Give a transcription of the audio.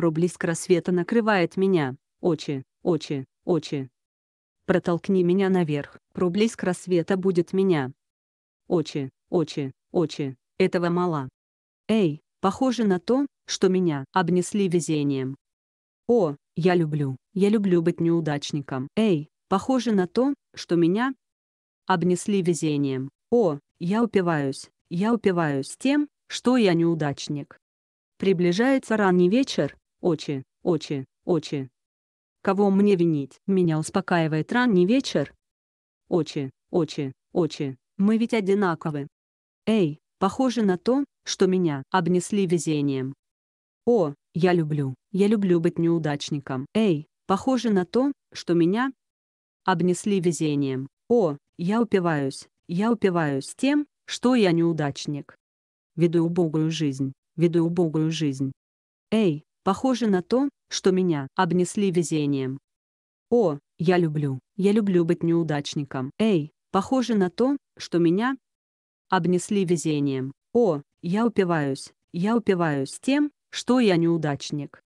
Проблеск рассвета накрывает меня. Очи, очи, очи. Протолкни меня наверх. Проблеск рассвета будет меня. Очи, очи, очи. Этого мало. Эй, похоже на то, что меня обнесли везением. О, я люблю, я люблю быть неудачником. Эй, похоже на то, что меня обнесли везением. О, я упиваюсь, я упиваюсь тем, что я неудачник. Приближается ранний вечер, Очи, очи, очи. Кого мне винить? Меня успокаивает ранний вечер. Очи, очи, очи, мы ведь одинаковы. Эй, похоже на то, что меня обнесли везением. О, я люблю, я люблю быть неудачником. Эй, похоже на то, что меня обнесли везением. О, я упиваюсь, я упиваюсь тем, что я неудачник. Веду убогую жизнь, веду убогую жизнь. Эй, Похоже на то, что меня обнесли везением. О, я люблю, я люблю быть неудачником. Эй, похоже на то, что меня обнесли везением. О, я упиваюсь, я упиваюсь тем, что я неудачник.